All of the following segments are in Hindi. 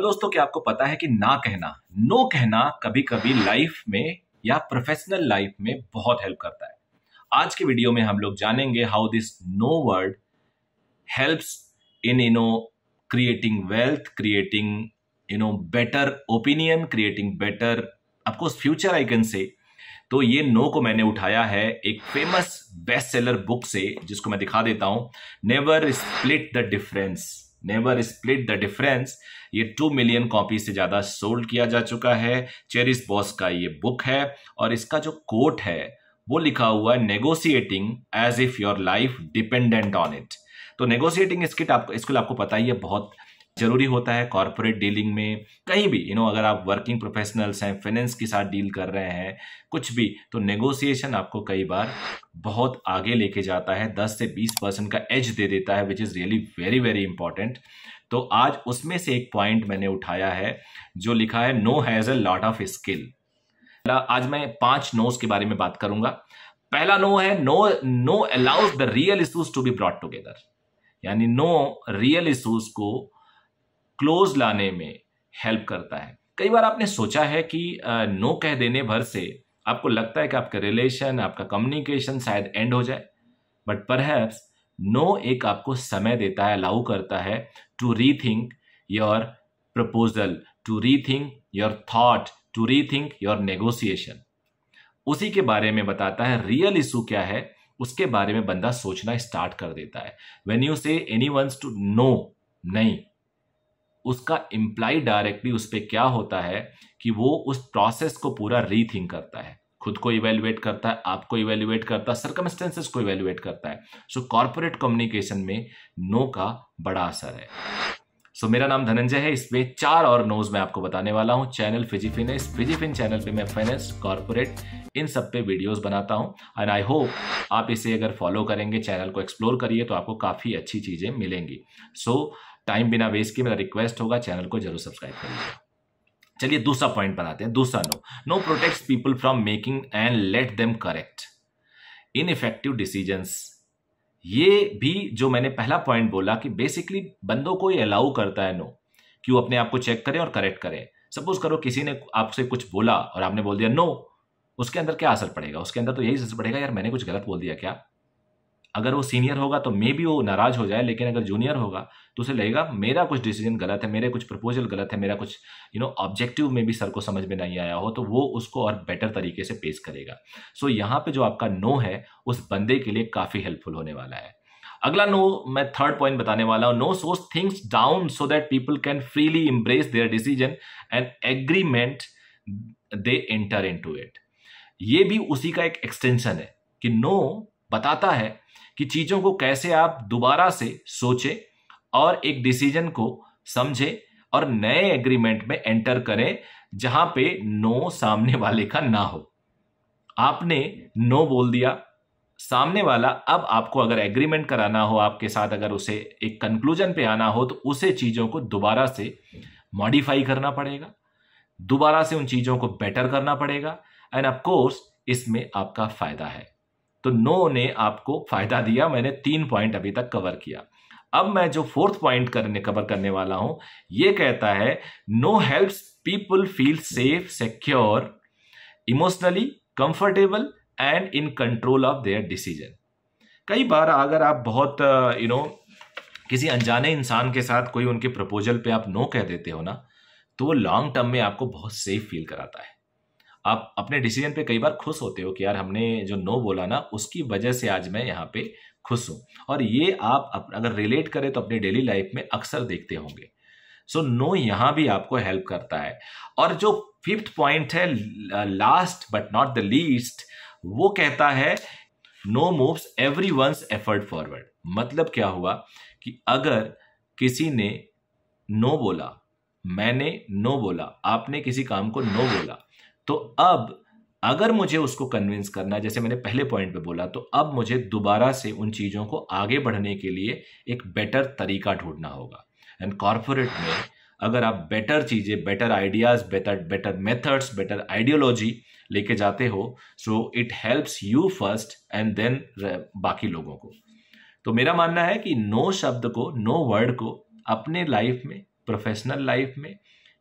हेलो दोस्तों क्या आपको पता है कि ना कहना नो कहना कभी कभी लाइफ में या प्रोफेशनल लाइफ में बहुत हेल्प करता है आज के वीडियो में हम लोग जानेंगे how this no word helps in you know creating wealth creating you know better opinion creating better आपको फ्यूचर आई कैन से तो ये नो को मैंने उठाया है एक फेमस बेस्ट सेलर बुक से जिसको मैं दिखा देता हूं never split the difference never split the difference ये टू मिलियन कॉपी से ज़्यादा सोल्ड किया जा चुका है चेरिस बॉस का ये बुक है और इसका जो कोट है वो लिखा हुआ है negotiating as if your life dependent on it तो नेगोशिएटिंग तो स्किट आपको स्किल आपको पता ही है बहुत जरूरी होता है कॉरपोरेट डीलिंग में कहीं भी यू नो अगर आप वर्किंग प्रोफेशनल्स हैं फाइनेंस के साथ डील कर रहे हैं कुछ भी तो नेगोशिएशन आपको कई बार बहुत आगे लेके जाता है 10 से 20 परसेंट का एज दे देता है which is really very very important तो आज उसमें से एक पॉइंट मैंने उठाया है जो लिखा है no has a lot of skill आज मैं पांच नोस के बारे में बात करूंगा पहला नो है no no allows the real issues to be brought together यानी नो रियल इशूज को क्लोज लाने में हेल्प करता है कई बार आपने सोचा है कि नो कह देने भर से आपको लगता है कि आपका रिलेशन आपका कम्युनिकेशन शायद एंड हो जाए बट परहैप्स नो एक आपको समय देता है अलाउ करता है to rethink your proposal to rethink your thought to rethink your negotiation उसी के बारे में बताता है रियल इशू क्या है उसके बारे में बंदा सोचना स्टार्ट कर देता है वेन यू से एनी वंस टू नो नहीं उसका इम्प्लाई डायरेक्टली उस पर क्या होता है कि वो उस प्रोसेस को पूरा रीथिंक करता है खुद को इवेल्युएट करता है आपको इवेल्युएट करता है सर्कमस्टेंसेस को इवेल्युएट करता है सो कॉरपोरेट कम्युनिकेशन में नो का बड़ा असर है सो so, मेरा नाम धनंजय है इसमें चार और नोज मैं आपको बताने वाला हूँ चैनल फिजीफिन है इस फिजीफिन चैनल पे मैं फाइनेंस कॉरपोरेट इन सब पे वीडियोस बनाता हूँ एंड आई होप आप इसे अगर फॉलो करेंगे चैनल को एक्सप्लोर करिए तो आपको काफ़ी अच्छी चीज़ें मिलेंगी सो so, टाइम बिना वेस्ट किए मेरा रिक्वेस्ट होगा चैनल को जरूर सब्सक्राइब करिएगा चलिए दूसरा पॉइंट पर आते हैं दूसरा no no protect people from making and let them correct in effective decisions ये भी जो मैंने पहला पॉइंट बोला कि बेसिकली बंदों को ये अलाउ करता है नो कि वो अपने आप को चेक करें और करेक्ट करें सपोज करो किसी ने आपसे कुछ बोला और आपने बोल दिया नो उसके अंदर क्या असर पड़ेगा उसके अंदर तो यही असर पड़ेगा यार मैंने कुछ गलत बोल दिया क्या अगर वो सीनियर होगा तो मे भी वो नाराज हो जाए लेकिन अगर जूनियर होगा तो उसे लगेगा मेरा कुछ डिसीजन गलत है मेरे कुछ प्रपोजल गलत है मेरा कुछ यू नो ऑब्जेक्टिव में भी सर को समझ में नहीं आया हो तो वो उसको और बेटर तरीके से पेश करेगा सो so, यहाँ पे जो आपका नो है उस बंदे के लिए काफ़ी हेल्पफुल होने वाला है अगला नो मैं थर्ड पॉइंट बताने वाला हूँ नो सोस things down so that people can freely embrace their decision and agreement they enter into it ये भी उसी का एक एक्सटेंशन है कि नो बताता है कि चीज़ों को कैसे आप दोबारा से सोचें और एक डिसीजन को समझें और नए एग्रीमेंट में एंटर करें जहां पे नो सामने वाले का ना हो आपने नो बोल दिया सामने वाला अब आपको अगर एग्रीमेंट कराना हो आपके साथ अगर उसे एक कंक्लूजन पे आना हो तो उसे चीज़ों को दोबारा से मॉडिफाई करना पड़ेगा दोबारा से उन चीज़ों को बेटर करना पड़ेगा एंड ऑफ कोर्स इसमें आपका फायदा है तो नो ने आपको फायदा दिया मैंने तीन पॉइंट अभी तक कवर किया अब मैं जो फोर्थ पॉइंट करने कवर करने वाला हूं ये कहता है no helps people feel safe secure emotionally comfortable and in control of their decision कई बार अगर आप बहुत यू नो किसी अनजाने इंसान के साथ कोई उनके प्रपोजल पे आप नो कह देते हो ना तो वो लॉन्ग टर्म में आपको बहुत सेफ फील कराता है आप अपने डिसीजन पे कई बार खुश होते हो कि यार हमने जो नो बोला ना उसकी वजह से आज मैं यहाँ पे खुश हूँ और ये आप अगर रिलेट करें तो अपने डेली लाइफ में अक्सर देखते होंगे सो नो यहाँ भी आपको हेल्प करता है और जो फिफ्थ पॉइंट है last but not the least वो कहता है no moves everyone's effort forward मतलब क्या हुआ कि अगर किसी ने नो बोला मैंने नो बोला आपने किसी काम को नो बोला तो अब अगर मुझे उसको कन्विंस करना है जैसे मैंने पहले पॉइंट पे बोला तो अब मुझे दोबारा से उन चीज़ों को आगे बढ़ने के लिए एक बेटर तरीका ढूंढना होगा एंड कॉरपोरेट में अगर आप बेटर चीज़ें better ideas better better methods better ideology लेके जाते हो so it helps you first and then बाकी लोगों को तो मेरा मानना है कि नो शब्द को नो वर्ड को अपने लाइफ में प्रोफेशनल लाइफ में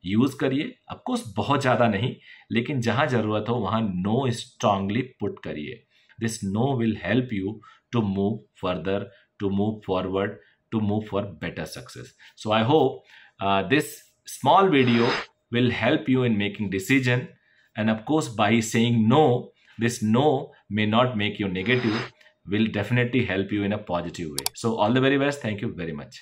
यूज करिए अफकोर्स बहुत ज्यादा नहीं लेकिन जहां जरूरत हो वहां नो स्ट्रांगली पुट करिए this no will help you to move further to move forward to move for better success so I hope this small video will help you in making decision and of course by saying no this no may not make you negative will definitely help you in a positive way so all the very best thank you very much